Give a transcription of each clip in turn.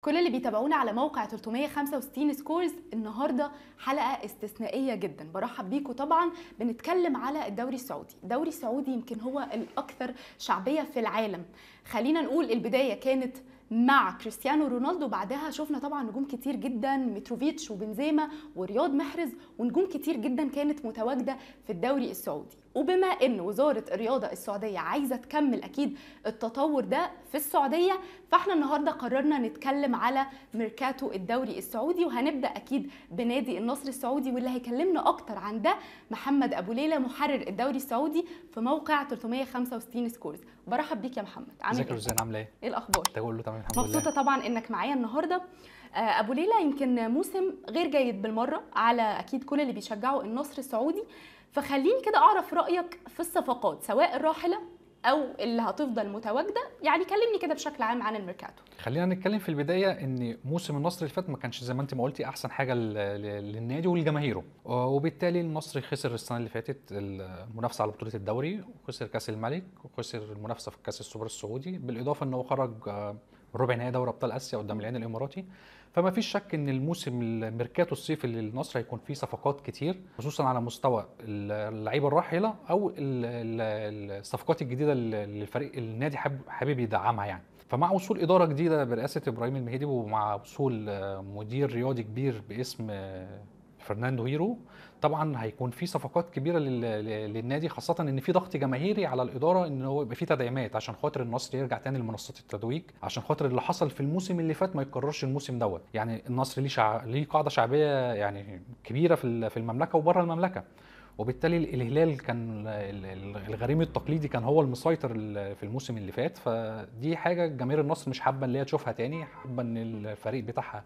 كل اللي بيتابعونا على موقع 365 سكورز النهارده حلقه استثنائيه جدا برحب بيكم طبعا بنتكلم على الدوري السعودي الدوري السعودي يمكن هو الاكثر شعبيه في العالم خلينا نقول البدايه كانت مع كريستيانو رونالدو بعدها شفنا طبعا نجوم كتير جدا متروفيتش وبنزيما ورياض محرز ونجوم كتير جدا كانت متواجده في الدوري السعودي وبما ان وزاره الرياضه السعوديه عايزه تكمل اكيد التطور ده في السعوديه فاحنا النهارده قررنا نتكلم على ميركاتو الدوري السعودي وهنبدا اكيد بنادي النصر السعودي واللي هيكلمنا اكتر عن ده محمد ابو ليلى محرر الدوري السعودي في موقع 365 سكورز برحب بيك يا محمد عامل ايه؟ ازيك عامله ايه؟ ايه الاخبار؟ ده كله تمام الحمد لله مبسوطه طبعا انك معايا النهارده آه، ابو ليلى يمكن موسم غير جيد بالمره على اكيد كل اللي بيشجعوا النصر السعودي فخليني كده اعرف رايك في الصفقات سواء الراحله او اللي هتفضل متواجده يعني كلمني كده بشكل عام عن الميركاتو خلينا نتكلم في البدايه ان موسم النصر اللي فات ما كانش زي ما انت ما قلتي احسن حاجه للنادي ولجماهيره وبالتالي النصر خسر السنه اللي فاتت المنافسه على بطوله الدوري وخسر كاس الملك وخسر المنافسه في كاس السوبر السعودي بالاضافه ان هو خرج ربع نهائي دوري ابطال اسيا قدام العين الاماراتي فما فيش شك ان الموسم الميركاتو الصيفي النصر هيكون فيه صفقات كتير خصوصا على مستوى اللعيبه الراحله او الصفقات الجديده اللي الفريق النادي حابب يدعمها يعني فمع وصول اداره جديده برئاسه ابراهيم المهدي ومع وصول مدير رياضي كبير باسم فرناندو هيرو طبعا هيكون في صفقات كبيره للنادي خاصه ان في ضغط جماهيري على الاداره ان هو يبقى في تدعيمات عشان خاطر النصر يرجع تاني لمنصات التتويج عشان خاطر اللي حصل في الموسم اللي فات ما يتكررش الموسم دوت يعني النصر ليه شع... ليه قاعده شعبيه يعني كبيره في المملكه وبره المملكه وبالتالي الهلال كان الغريم التقليدي كان هو المسيطر في الموسم اللي فات فدي حاجه جماهير النصر مش حابه ان هي تشوفها تاني حابه ان الفريق بتاعها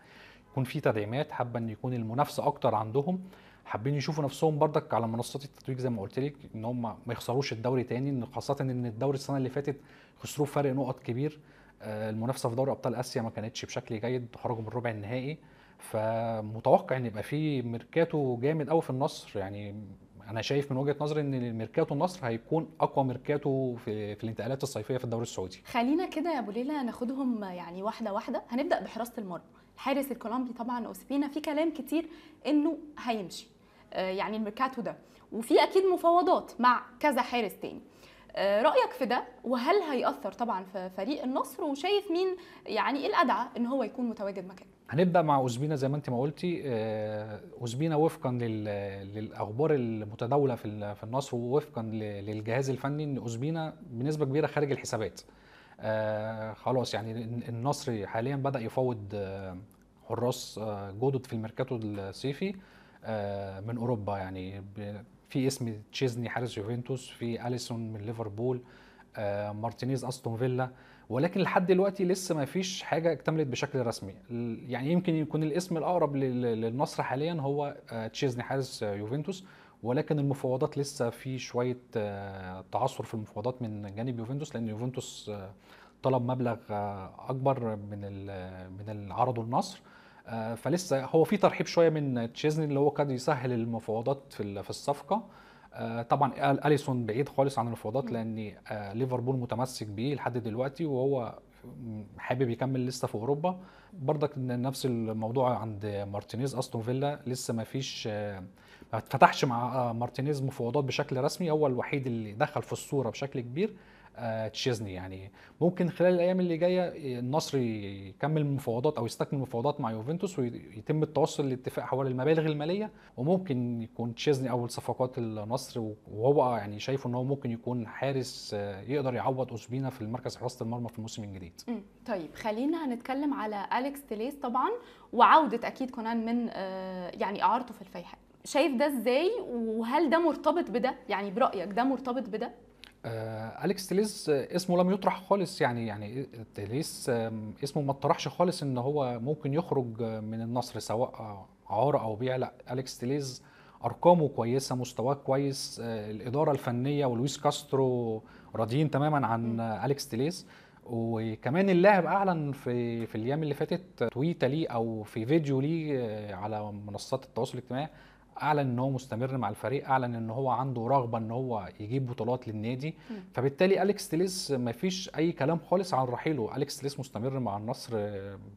يكون في تدعيمات حابه ان يكون المنافسه اكتر عندهم حابين يشوفوا نفسهم بردك على منصات التتويج زي ما قلت لك ان هم ما يخسروش الدوري تاني ان خاصه ان الدوري السنه اللي فاتت خسروه فرق نقط كبير آه، المنافسه في دوري ابطال اسيا ما كانتش بشكل جيد خرجوا من الربع النهائي فمتوقع ان يبقى في ميركاتو جامد قوي في النصر يعني انا شايف من وجهه نظري ان ميركاتو النصر هيكون اقوى ميركاتو في, في الانتقالات الصيفيه في الدوري السعودي خلينا كده يا ابو ليلى ناخدهم يعني واحده واحده هنبدا بحراسه المرمى الحارس الكولومبي طبعا اوسبينا في كلام كتير انه هيمشي آه، يعني الميركاتو ده وفي اكيد مفاوضات مع كذا حارس تاني آه، رايك في ده وهل هياثر طبعا في فريق النصر وشايف مين يعني الادعى ان هو يكون متواجد مكانه هنبدا مع اوزبينا زي ما انت ما قلتي آه، اوزبينا وفقا للاخبار المتداوله في في النصر ووفقا للجهاز الفني ان اوزبينا بنسبه كبيره خارج الحسابات خلاص يعني النصر حاليا بدا يفاوض حراس آه، جدد في الميركاتو الصيفي آه، من اوروبا يعني في اسم تشيزني حارس يوفنتوس في اليسون من ليفربول آه، مارتينيز استون فيلا ولكن لحد دلوقتي لسه ما فيش حاجه اكتملت بشكل رسمي يعني يمكن يكون الاسم الاقرب للنصر حاليا هو تشيزني حارس يوفنتوس ولكن المفاوضات لسه في شويه تعثر في المفاوضات من جانب يوفنتوس لان يوفنتوس طلب مبلغ اكبر من من اللي عرضه النصر آه، فلسه هو في ترحيب شويه من تشيزني اللي هو كان يسهل المفاوضات في في الصفقه آه، طبعا اليسون بعيد خالص عن المفاوضات لان آه، ليفربول متمسك بيه لحد دلوقتي وهو حابب يكمل لسه في اوروبا برضك نفس الموضوع عند مارتينيز استون فيلا لسه ما فيش ما اتفتحش مع مارتينيز مفاوضات بشكل رسمي هو الوحيد اللي دخل في الصوره بشكل كبير آه، تشيزني يعني ممكن خلال الايام اللي جايه النصر يكمل مفاوضات او يستكمل مفاوضات مع يوفنتوس ويتم التوصل لاتفاق حول المبالغ الماليه وممكن يكون تشيزني اول صفقات النصر وهو يعني شايفه ان هو ممكن يكون حارس آه، يقدر يعوض اوسبينا في المركز حراسه المرمى في الموسم الجديد. طيب خلينا هنتكلم على اليكس تيليس طبعا وعوده اكيد كونان من آه، يعني اعارته في الفيحاء. شايف ده ازاي وهل ده مرتبط بده؟ يعني برايك ده مرتبط بده؟ آه اليكس تيليز آه، اسمه لم يطرح خالص يعني يعني تيليز اسمه ما اتطرحش خالص ان هو ممكن يخرج من النصر سواء عار او بيع لا اليكس تيليز ارقامه كويسه مستواه كويس آه، الاداره الفنيه ولويس كاسترو راضيين تماما عن اليكس تيليز وكمان اللاعب اعلن في في الايام اللي فاتت تويته ليه او في فيديو ليه آه، على منصات التواصل الاجتماعي اعلن ان هو مستمر مع الفريق اعلن ان هو عنده رغبه ان هو يجيب بطولات للنادي فبالتالي اليكس تليس ما فيش اي كلام خالص عن رحيله اليكس تليس مستمر مع النصر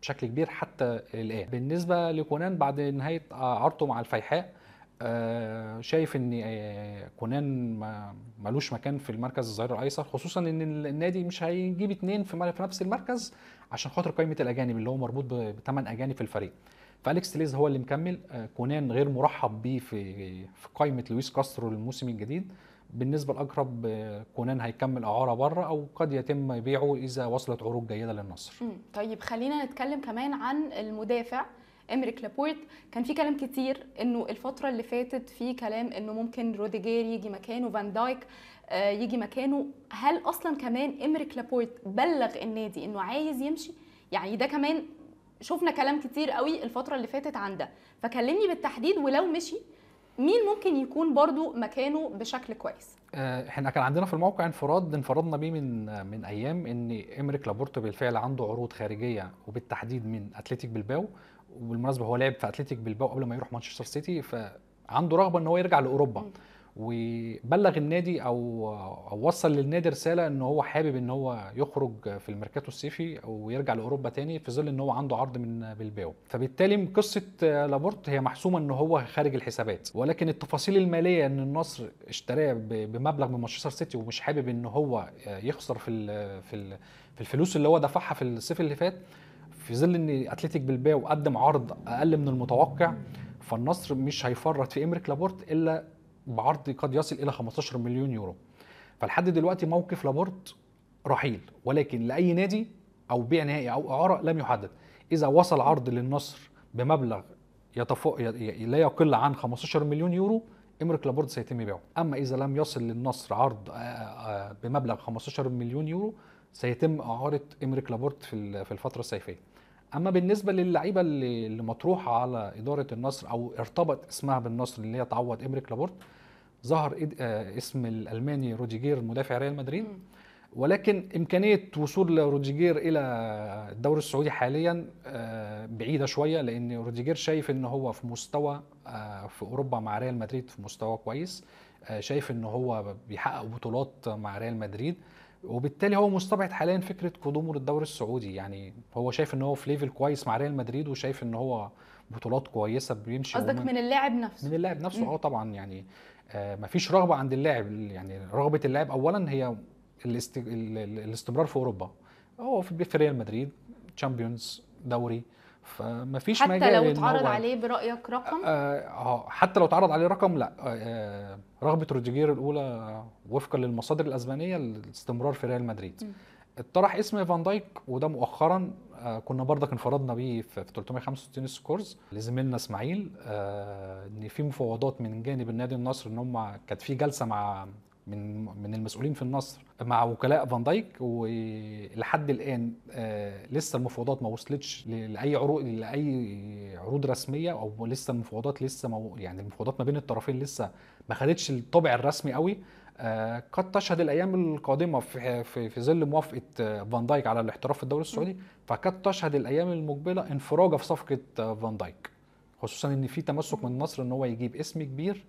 بشكل كبير حتى الان بالنسبه لكونان بعد نهايه عرضه مع الفيحاء آه، شايف ان آه، كونان ملوش مكان في المركز الظهير الايسر خصوصا ان النادي مش هيجيب اثنين في, في نفس المركز عشان خاطر قائمه الاجانب اللي هو مربوط بثمان اجانب في الفريق فاليكس تليز هو اللي مكمل آه، كونان غير مرحب به في في قائمه لويس كاسترو للموسم الجديد بالنسبه لاقرب آه، كونان هيكمل اعاره بره او قد يتم بيعه اذا وصلت عروض جيده للنصر طيب خلينا نتكلم كمان عن المدافع امريك لابورت كان في كلام كتير انه الفتره اللي فاتت في كلام انه ممكن روديجير يجي مكانه فان دايك آه، يجي مكانه هل اصلا كمان امريك لابورت بلغ النادي انه عايز يمشي يعني ده كمان شفنا كلام كتير قوي الفتره اللي فاتت عن ده فكلمني بالتحديد ولو مشي مين ممكن يكون برضو مكانه بشكل كويس؟ آه، احنا كان عندنا في الموقع انفراد انفرادنا بيه من من ايام ان امريك لابورتو بالفعل عنده عروض خارجيه وبالتحديد من اتلتيك بلباو وبالمناسبه هو لعب في اتلتيك بلباو قبل ما يروح مانشستر سيتي فعنده رغبه ان هو يرجع لاوروبا م. وبلغ النادي او او وصل للنادي رساله ان هو حابب ان هو يخرج في الميركاتو الصيفي ويرجع لاوروبا تاني في ظل ان هو عنده عرض من بلباو فبالتالي قصه لابورت هي محسومه ان هو خارج الحسابات ولكن التفاصيل الماليه ان النصر اشتراه بمبلغ من مانشستر سيتي ومش حابب ان هو يخسر في في في الفلوس اللي هو دفعها في الصيف اللي فات في ظل ان اتلتيك بلباو قدم عرض اقل من المتوقع فالنصر مش هيفرط في امريك لابورت الا بعرض قد يصل الى 15 مليون يورو فلحد دلوقتي موقف لابورت رحيل ولكن لاي نادي او بيع نهائي او اعاره لم يحدد اذا وصل عرض للنصر بمبلغ يتفوق لا يقل عن 15 مليون يورو امريك لابورت سيتم بيعه اما اذا لم يصل للنصر عرض آه، آه، بمبلغ 15 مليون يورو سيتم اعاره امريك لابورت في الفتره الصيفيه اما بالنسبه للعيبه اللي, اللي مطروحه على اداره النصر او ارتبط اسمها بالنصر اللي هي تعوض امريك لابورت ظهر آه، اسم الالماني روديجير مدافع ريال مدريد ولكن امكانيه وصول روديجير الى الدوري السعودي حاليا آه، بعيده شويه لان روديجير شايف ان هو في مستوى آه، في اوروبا مع ريال مدريد في مستوى كويس شايف ان هو بيحقق بطولات مع ريال مدريد وبالتالي هو مستبعد حاليا فكره قدومه للدوري السعودي يعني هو شايف ان هو في ليفل كويس مع ريال مدريد وشايف ان هو بطولات كويسه بيمشي قصدك من اللاعب نفسه من اللاعب نفسه اه طبعا يعني آه مفيش رغبه عند اللاعب يعني رغبه اللاعب اولا هي الاستمرار في اوروبا هو في ريال مدريد تشامبيونز دوري فما فيش حتى مجال لو اتعرض عليه برايك رقم آه،, اه حتى لو اتعرض عليه رقم لا آه, آه، رغبه روديجير الاولى وفقا للمصادر الاسبانيه الاستمرار في ريال مدريد اتطرح اسم فان دايك وده مؤخرا آه كنا برضك انفردنا بيه في 365 سكورز لزميلنا اسماعيل آه ان في مفاوضات من جانب النادي النصر ان هم كانت في جلسه مع من من المسؤولين في النصر مع وكلاء فان دايك ولحد الان آه، لسه المفاوضات ما وصلتش لاي عروض لاي عروض رسميه او لسه المفاوضات لسه مو يعني المفاوضات ما بين الطرفين لسه ما خدتش الطابع الرسمي قوي آه، قد تشهد الايام القادمه في في, في ظل موافقه آه، فان دايك على الاحتراف في الدوري السعودي فقد تشهد الايام المقبله انفراجه في صفقه فان دايك خصوصا ان في تمسك من النصر ان هو يجيب اسم كبير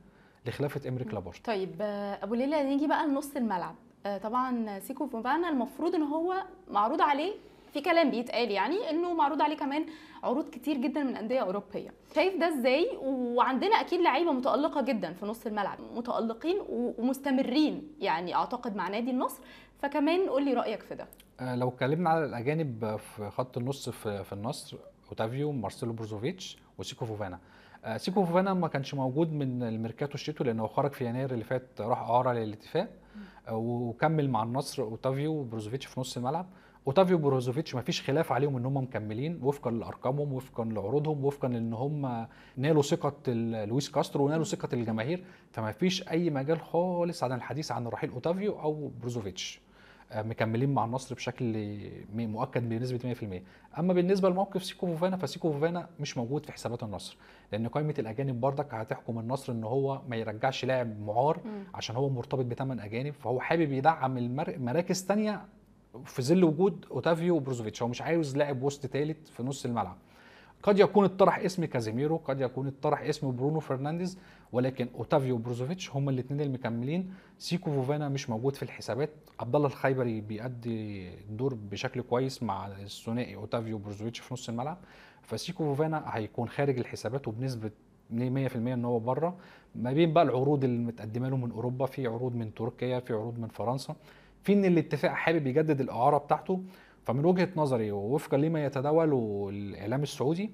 لخلافه امريك لابورت طيب آه، ابو ليلى نيجي بقى لنص الملعب آه، طبعا سيكو فوفانا المفروض ان هو معروض عليه في كلام بيتقال يعني انه معروض عليه كمان عروض كتير جدا من انديه اوروبيه شايف ده ازاي وعندنا اكيد لعيبه متالقه جدا في نص الملعب متالقين ومستمرين يعني اعتقد مع نادي النصر فكمان قول لي رايك في ده آه، لو اتكلمنا على الاجانب في خط النص في النصر اوتافيو مارسيلو بروزوفيتش وسيكو فوفانا آه، سيكو فوفانا ما كانش موجود من الميركاتو الشتوي لانه خرج في يناير اللي فات راح اعاره للاتفاق آه، وكمل مع النصر اوتافيو وبروزوفيتش في نص الملعب اوتافيو وبروزوفيتش ما فيش خلاف عليهم ان هم مكملين وفقا لارقامهم وفقا لعروضهم وفقا لان هم نالوا ثقه لويس كاسترو ونالوا ثقه الجماهير فما فيش اي مجال خالص عن الحديث عن رحيل اوتافيو او بروزوفيتش آه، مكملين مع النصر بشكل مؤكد بنسبه 100% اما بالنسبه لموقف سيكو فوفانا فسيكو فوفانا مش موجود في حسابات النصر لان قائمه الاجانب بردك هتحكم النصر ان هو ما يرجعش لاعب معار عشان هو مرتبط بثمان اجانب فهو حابب يدعم مراكز ثانيه في ظل وجود اوتافيو وبروزوفيتش هو مش عاوز لاعب وسط ثالث في نص الملعب قد يكون الطرح اسم كازيميرو قد يكون الطرح اسم برونو فرنانديز ولكن اوتافيو بروزوفيتش هما الاثنين المكملين سيكو فوفانا مش موجود في الحسابات عبد الله الخيبري بيأدي الدور بشكل كويس مع الثنائي اوتافيو بروزوفيتش في نص الملعب فسيكو فوفانا هيكون خارج الحسابات وبنسبه 100% ان هو بره ما بين بقى العروض اللي متقدمه له من اوروبا في عروض من تركيا في عروض من فرنسا في ان الاتفاق حابب يجدد الاعاره بتاعته فمن وجهه نظري ووفقا لما يتداوله الاعلام السعودي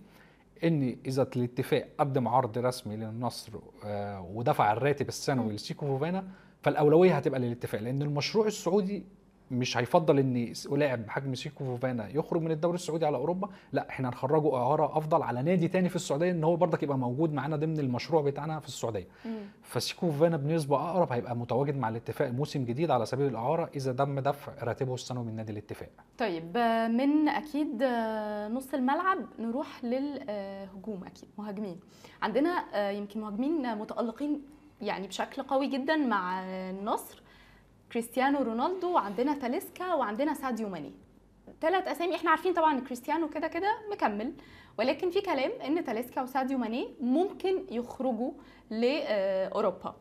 ان اذا الاتفاق قدم عرض رسمي للنصر آه، ودفع الراتب السنوي لسيكو فوفانا فالاولويه هتبقى للاتفاق لان المشروع السعودي مش هيفضل ان لاعب بحجم سيكو فوفانا يخرج من الدوري السعودي على اوروبا لا احنا هنخرجه اعاره افضل على نادي تاني في السعوديه ان هو برضك يبقى موجود معانا ضمن المشروع بتاعنا في السعوديه فسيكو فوفانا بنسبه اقرب هيبقى متواجد مع الاتفاق موسم جديد على سبيل الاعاره اذا تم دفع راتبه السنوي من نادي الاتفاق طيب من اكيد نص الملعب نروح للهجوم آه، اكيد مهاجمين عندنا آه، يمكن مهاجمين متالقين يعني بشكل قوي جدا مع النصر آه، كريستيانو رونالدو وعندنا تاليسكا وعندنا ساديو ماني ثلاث اسامي احنا عارفين طبعا كريستيانو كده كده مكمل ولكن في كلام ان تاليسكا وساديو ماني ممكن يخرجوا لاوروبا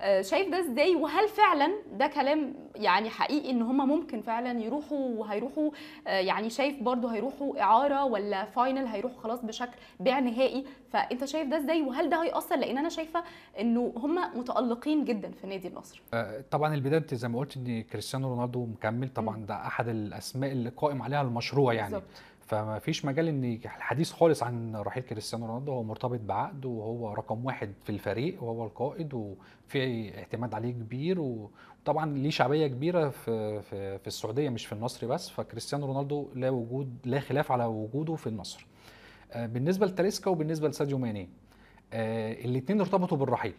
آه، شايف ده ازاي وهل فعلا ده كلام يعني حقيقي ان هم ممكن فعلا يروحوا وهيروحوا آه، يعني شايف برضو هيروحوا اعاره ولا فاينل هيروحوا خلاص بشكل بيع نهائي فانت شايف ده ازاي وهل ده هيأثر لان انا شايفه انه هم متالقين جدا في نادي النصر آه، طبعا البدايه زي ما قلت ان كريستيانو رونالدو مكمل طبعا ده احد الاسماء اللي قائم عليها المشروع يعني بالزبط. فما فيش مجال ان الحديث خالص عن رحيل كريستيانو رونالدو هو مرتبط بعقد وهو رقم واحد في الفريق وهو القائد وفي اعتماد عليه كبير وطبعا ليه شعبيه كبيره في في, في السعوديه مش في النصر بس فكريستيانو رونالدو لا وجود لا خلاف على وجوده في النصر آه، بالنسبه لتاليسكا وبالنسبه لساديو ماني آه، الاثنين ارتبطوا بالرحيل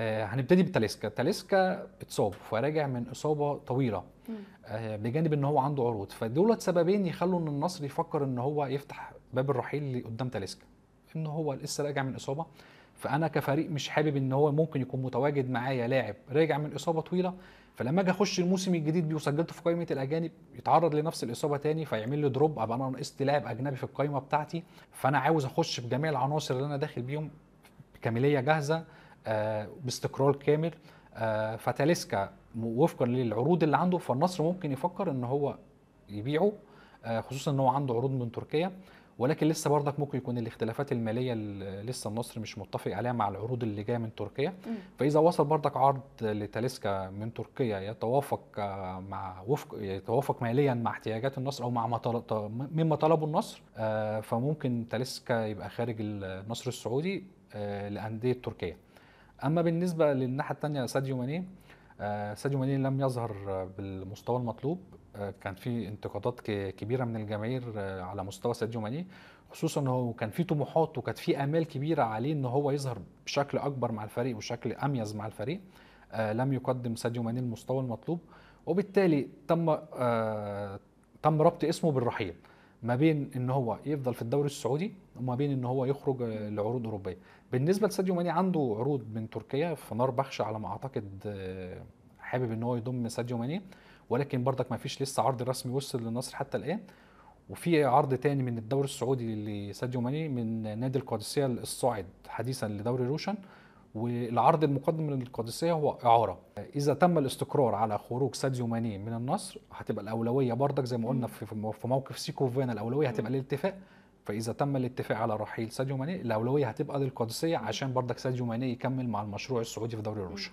آه هنبتدي بالتاليسكا تاليسكا اتصاب فراجع من اصابه طويله آه بجانب ان هو عنده عروض فدولت سببين يخلوا ان النصر يفكر ان هو يفتح باب الرحيل قدام تاليسكا ان هو لسه راجع من اصابه فانا كفريق مش حابب ان هو ممكن يكون متواجد معايا لاعب راجع من اصابه طويله فلما اجي اخش الموسم الجديد بيه وسجلته في قائمه الاجانب يتعرض لنفس الاصابه تاني فيعمل لي دروب ابقى انا نقصت لاعب اجنبي في القائمه بتاعتي فانا عاوز اخش بجميع العناصر اللي انا داخل بيهم كامليه جاهزه باستقرار آه، كامل آه، فتاليسكا وفقا للعروض اللي عنده فالنصر ممكن يفكر ان هو يبيعه آه، خصوصا ان هو عنده عروض من تركيا ولكن لسه برضك ممكن يكون الاختلافات الماليه اللي لسه النصر مش متفق عليها مع العروض اللي جايه من تركيا فاذا وصل برضك عرض لتاليسكا من تركيا يتوافق مع وفق يتوافق ماليا مع احتياجات النصر او مع ما مما طلبه النصر فممكن تاليسكا يبقى خارج النصر السعودي لانديه تركيا اما بالنسبه للناحيه الثانيه ساديو ماني آه، ساديو ماني لم يظهر بالمستوى المطلوب آه، كان في انتقادات كبيره من الجماهير آه، على مستوى ساديو ماني خصوصا انه كان في طموحات وكانت في امال كبيره عليه ان هو يظهر بشكل اكبر مع الفريق وشكل اميز مع الفريق لم يقدم ساديو ماني المستوى المطلوب وبالتالي تم تم ربط اسمه بالرحيل ما بين ان هو يفضل في الدوري السعودي وما بين ان هو يخرج لعروض اوروبيه بالنسبه لساديو ماني عنده عروض من تركيا فنار بخش على ما اعتقد آه، حابب ان هو يضم ساديو ماني ولكن بردك ما فيش لسه عرض رسمي وصل للنصر حتى الان وفي عرض تاني من الدوري السعودي لساديو ماني من نادي القادسيه الصاعد حديثا لدوري روشن والعرض المقدم للقادسيه هو اعاره اذا تم الاستقرار على خروج ساديو ماني من النصر هتبقى الاولويه بردك زي ما قلنا في موقف سيكو فانا الاولويه هتبقى للاتفاق فاذا تم الاتفاق على رحيل ساديو ماني الاولويه هتبقى للقادسيه عشان برضك ساديو ماني يكمل مع المشروع السعودي في دوري روشن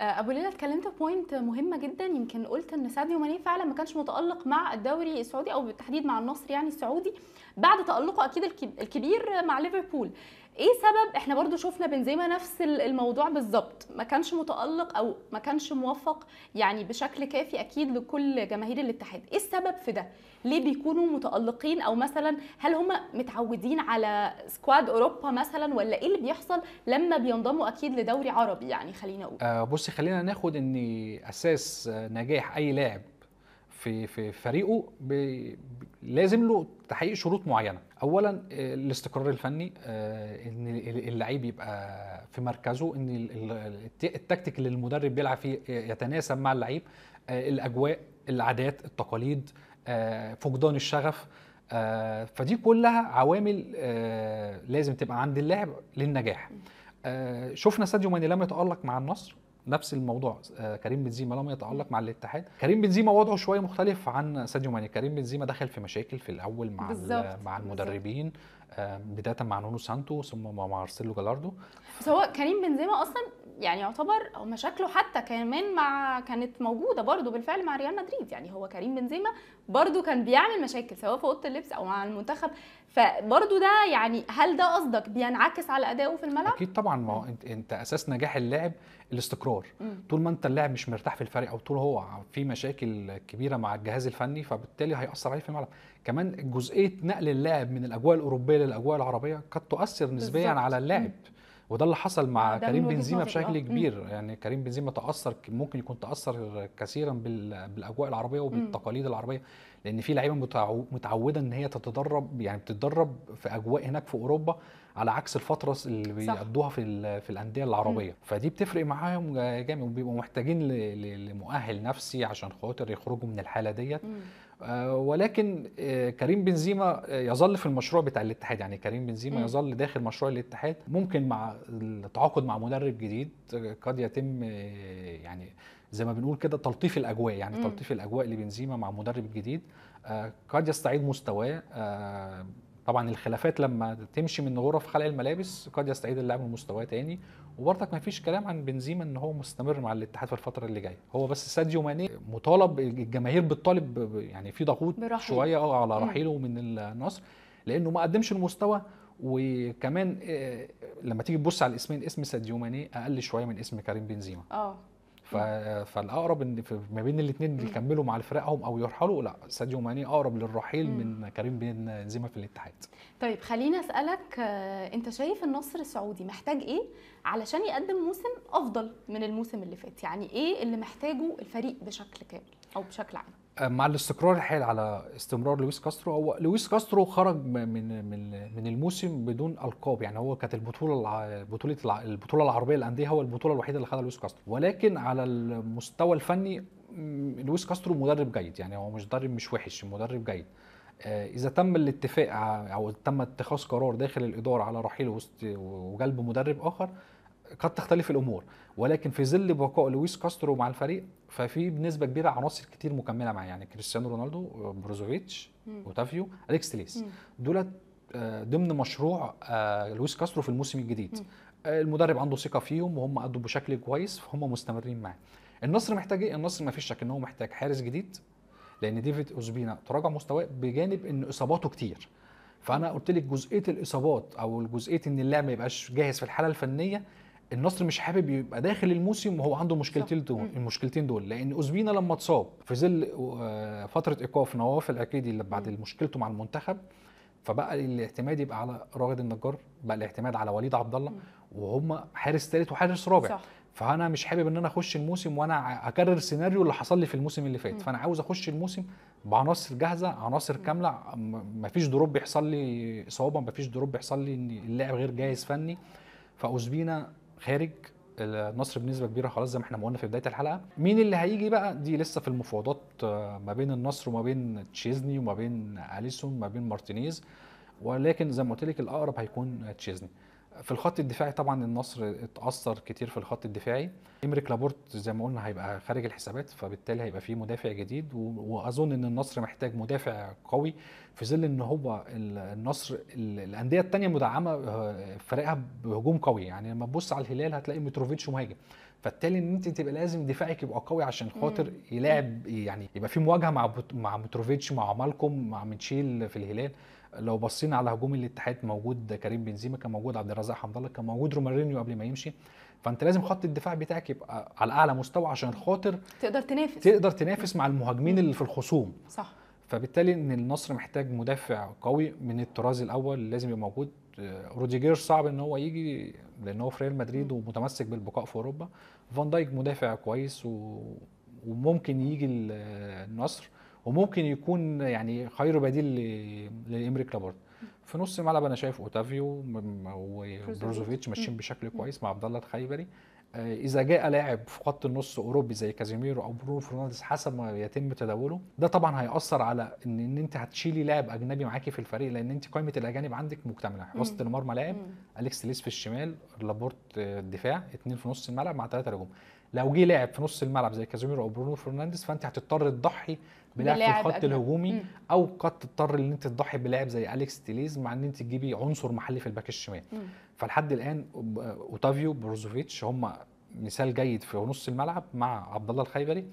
آه، ابو ليلى اتكلمت في بوينت مهمه جدا يمكن قلت ان ساديو ماني فعلا ما كانش متالق مع الدوري السعودي او بالتحديد مع النصر يعني السعودي بعد تالقه اكيد الكبير مع ليفربول ايه سبب احنا برضو شفنا بنزيما نفس الموضوع بالظبط ما كانش متالق او ما كانش موفق يعني بشكل كافي اكيد لكل جماهير الاتحاد ايه السبب في ده ليه بيكونوا متالقين او مثلا هل هم متعودين على سكواد اوروبا مثلا ولا ايه اللي بيحصل لما بينضموا اكيد لدوري عربي يعني خلينا اقول آه بصي خلينا ناخد ان اساس آه، نجاح اي لاعب في في فريقه لازم له تحقيق شروط معينه اولا آه، الاستقرار الفني آه، ان اللعيب يبقى في مركزه ان التكتيك اللي المدرب بيلعب فيه آه، يتناسب مع اللعيب الاجواء العادات التقاليد فقدان الشغف فدي كلها عوامل لازم تبقى عند اللاعب للنجاح شفنا ساديو ماني لما يتالق مع النصر نفس الموضوع آه، كريم بنزيما لم يتالق مع الاتحاد كريم بنزيما وضعه شويه مختلف عن ساديو ماني كريم بنزيما دخل في مشاكل في الاول مع مع المدربين بدايه مع نونو سانتو ثم مع مارسيلو جالاردو بس هو كريم بنزيما اصلا يعني يعتبر مشاكله حتى كمان مع كانت موجوده برضه بالفعل مع ريال مدريد يعني هو كريم بنزيما برضو كان بيعمل مشاكل سواء في اوضه اللبس او مع المنتخب فبرضو ده يعني هل ده قصدك بينعكس على ادائه في الملعب؟ اكيد طبعا ما هو انت, انت اساس نجاح اللاعب الاستقرار مم. طول ما انت اللاعب مش مرتاح في الفريق او طول هو في مشاكل كبيره مع الجهاز الفني فبالتالي هياثر عليه في الملعب كمان جزئيه نقل اللاعب من الاجواء الاوروبيه للاجواء العربيه قد تؤثر نسبيا على اللاعب مم. وده اللي حصل مع كريم بنزيما بشكل آه. كبير يعني كريم بنزيما تاثر ممكن يكون تاثر كثيرا بالاجواء العربيه وبالتقاليد العربيه لان في لعيبه متعوده ان هي تتدرب يعني بتتدرب في اجواء هناك في اوروبا على عكس الفتره اللي بيقضوها في في الانديه العربيه م. فدي بتفرق معاهم جامد وبيبقوا محتاجين لمؤهل نفسي عشان خاطر يخرجوا من الحاله ديت م. آه، ولكن آه، كريم بنزيما آه، يظل في المشروع بتاع الاتحاد يعني كريم بنزيما يظل داخل مشروع الاتحاد ممكن مع التعاقد مع مدرب جديد قد يتم يعني زي ما بنقول كده تلطيف الاجواء يعني تلطيف الاجواء لبنزيما مع مدرب جديد قد يستعيد مستواه طبعا الخلافات لما تمشي من غرف خلع الملابس قد يستعيد اللاعب لمستواه تاني وبرضك ما فيش كلام عن بنزيما ان هو مستمر مع الاتحاد في الفتره اللي جايه هو بس ساديو ماني مطالب الجماهير بتطالب يعني في ضغوط برحيل. شويه آه، على رحيله من النصر لانه ما قدمش المستوى وكمان آه، لما تيجي تبص على الاسمين اسم ساديو ماني اقل شويه من اسم كريم بنزيما اه فالاقرب ان ما بين الاثنين يكملوا مع الفرقهم او يرحلوا لا ساديو ماني اقرب للرحيل من كريم بنزيما في الاتحاد طيب خليني اسالك آه، انت شايف النصر السعودي محتاج ايه علشان يقدم موسم افضل من الموسم اللي فات يعني ايه اللي محتاجه الفريق بشكل كامل او بشكل عام آه، مع الاستقرار الحال على استمرار لويس كاسترو هو لويس كاسترو خرج من من من الموسم بدون القاب يعني هو كانت البطوله بطوله البطوله العربيه للانديه هو البطوله الوحيده اللي خدها لويس كاسترو ولكن على المستوى الفني لويس كاسترو مدرب جيد يعني هو مش مدرب مش وحش مدرب جيد آه، اذا تم الاتفاق او تم اتخاذ قرار داخل الاداره على رحيله وجلب مدرب اخر قد تختلف الامور ولكن في ظل بقاء لويس كاسترو مع الفريق ففي بنسبه كبيره عناصر كتير مكمله معاه يعني كريستيانو رونالدو آه، بروزوفيتش اوتافيو اليكس تليس دولت آه، ضمن مشروع آه، لويس كاسترو في الموسم الجديد المدرب عنده ثقه فيهم وهم أدوا بشكل كويس فهم مستمرين معاه النصر محتاج ايه النصر ما فيش شك ان هو محتاج حارس جديد لان ديفيد اوزبينا تراجع مستواه بجانب ان اصاباته كتير فانا قلت لك جزئيه الاصابات او جزئيه ان اللاعب ما يبقاش جاهز في الحاله الفنيه النصر مش حابب يبقى داخل الموسم وهو عنده مشكلتين دول المشكلتين دول لان اوزبينا لما اتصاب في ظل آه، فتره ايقاف نواف العكيدي اللي بعد مشكلته مع المنتخب فبقى الاعتماد يبقى على راغد النجار بقى الاعتماد على وليد عبد الله وهم حارس ثالث وحارس رابع صح. فانا مش حابب ان انا اخش الموسم وانا اكرر السيناريو اللي حصل لي في الموسم اللي فات فانا عاوز اخش الموسم بعناصر جاهزه عناصر كامله مفيش دروب يحصل لي اصابه مفيش دروب يحصل لي ان اللاعب غير جاهز فني فاوزبينا خارج النصر بنسبه كبيره خلاص زي ما احنا ما قلنا في بدايه الحلقه مين اللي هيجي بقى دي لسه في المفاوضات آه، ما بين النصر وما بين تشيزني وما بين اليسون وما بين مارتينيز ولكن زي ما قلت لك الاقرب هيكون تشيزني في الخط الدفاعي طبعا النصر اتاثر كتير في الخط الدفاعي امريك لابورت زي ما قلنا هيبقى خارج الحسابات فبالتالي هيبقى فيه مدافع جديد واظن ان النصر محتاج مدافع قوي في ظل ان هو النصر الانديه الثانيه مدعمه آه، فريقها بهجوم قوي يعني لما تبص على الهلال هتلاقي متروفيتش مهاجم فبالتالي ان انت تبقى لازم دفاعك يبقى قوي عشان خاطر يلاعب يعني يبقى في مواجهه مع مع متروفيتش مع مالكوم مع ميتشيل في الهلال لو بصينا على هجوم الاتحاد موجود كريم بنزيما كان موجود عبد الرزاق حمد الله كان موجود رومارينيو قبل ما يمشي فانت لازم خط الدفاع بتاعك يبقى على اعلى مستوى عشان خاطر تقدر تنافس تقدر تنافس مع المهاجمين اللي في الخصوم صح فبالتالي ان النصر محتاج مدافع قوي من الطراز الاول لازم يبقى موجود آه، روديجير صعب ان هو يجي لان هو في ريال مدريد ومتمسك بالبقاء في اوروبا فان دايك مدافع كويس و... وممكن يجي آه، النصر وممكن يكون يعني خير بديل لامريك لابورت في نص الملعب انا شايف اوتافيو وبروزوفيتش ماشيين بشكل كويس مع عبد الله الخيبري آه، اذا جاء لاعب في خط النص اوروبي زي كازيميرو او برونو فرنانديز حسب ما يتم تداوله ده طبعا هياثر على ان ان انت هتشيلي لاعب اجنبي معاكي في الفريق لان انت قائمه الاجانب عندك مكتمله وسط المرمى لاعب اليكس ليس في الشمال لابورت آه، الدفاع اثنين في نص الملعب مع ثلاثه هجوم لو جه لاعب في نص الملعب زي كازيميرو او برونو فرنانديز فانت هتضطر تضحي بلاعب في الخط أجل. الهجومي مم. او قد تضطر ان انت تضحي بلاعب زي اليكس تيليز مع ان انت تجيبي عنصر محلي في الباك الشمال مم. فلحد الان اوتافيو بروزوفيتش هم مثال جيد في نص الملعب مع عبد الله الخيبري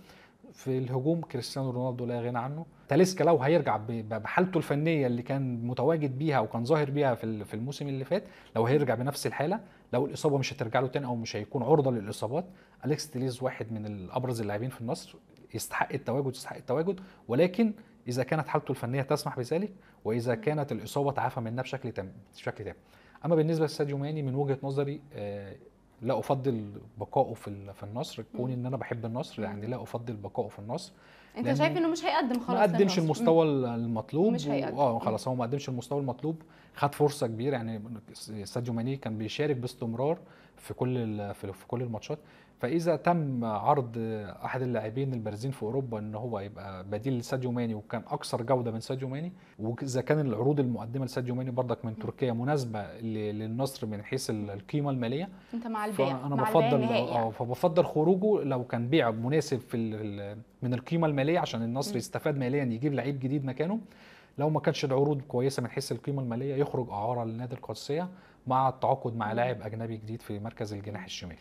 في الهجوم كريستيانو رونالدو لا غنى عنه تاليسكا لو هيرجع بحالته الفنيه اللي كان متواجد بيها وكان ظاهر بيها في الموسم اللي فات لو هيرجع بنفس الحاله لو الاصابه مش هترجع له تاني او مش هيكون عرضه للاصابات اليكس تيليز واحد من الابرز اللاعبين في النصر يستحق التواجد يستحق التواجد ولكن اذا كانت حالته الفنيه تسمح بذلك واذا كانت الاصابه تعافى منها بشكل تام بشكل تام اما بالنسبه لساديو ماني من وجهه نظري آه، لا افضل بقائه في في النصر كون ان انا بحب النصر يعني لا افضل بقائه في النصر انت شايف انه مش هيقدم خلاص ما قدمش المستوى المطلوب مش هيقدم اه خلاص هو ما قدمش المستوى المطلوب خد فرصه كبيره يعني ساديو ماني كان بيشارك باستمرار في كل في كل الماتشات فاذا تم عرض احد اللاعبين البارزين في اوروبا ان هو يبقى بديل لساديو ماني وكان اكثر جوده من ساديو ماني واذا كان العروض المقدمه لساديو ماني بردك من تركيا مناسبه للنصر من حيث القيمه الماليه انت مع البيع انا بفضل اه يعني. فبفضل خروجه لو كان بيع مناسب في من القيمه الماليه عشان النصر م. يستفاد ماليا يجيب لعيب جديد مكانه لو ما كانش العروض كويسه من حيث القيمه الماليه يخرج اعاره للنادي القادسيه مع التعاقد مع لاعب اجنبي جديد في مركز الجناح الشمال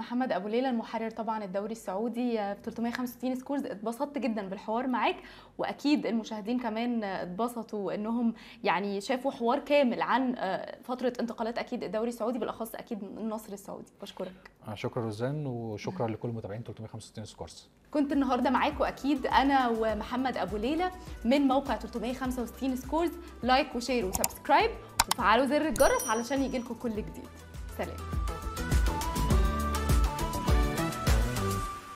محمد ابو ليلى المحرر طبعا الدوري السعودي آه، في 365 سكورز اتبسطت جدا بالحوار معاك واكيد المشاهدين كمان اتبسطوا انهم يعني شافوا حوار كامل عن آه، فتره انتقالات اكيد الدوري السعودي بالاخص اكيد النصر السعودي بشكرك آه، شكرا روزان وشكرا لكل متابعين 365 سكورز كنت النهارده معاكم اكيد انا ومحمد ابو ليلى من موقع 365 سكورز لايك وشير وسبسكرايب وفعلوا زر الجرس علشان يجيلكم كل جديد سلام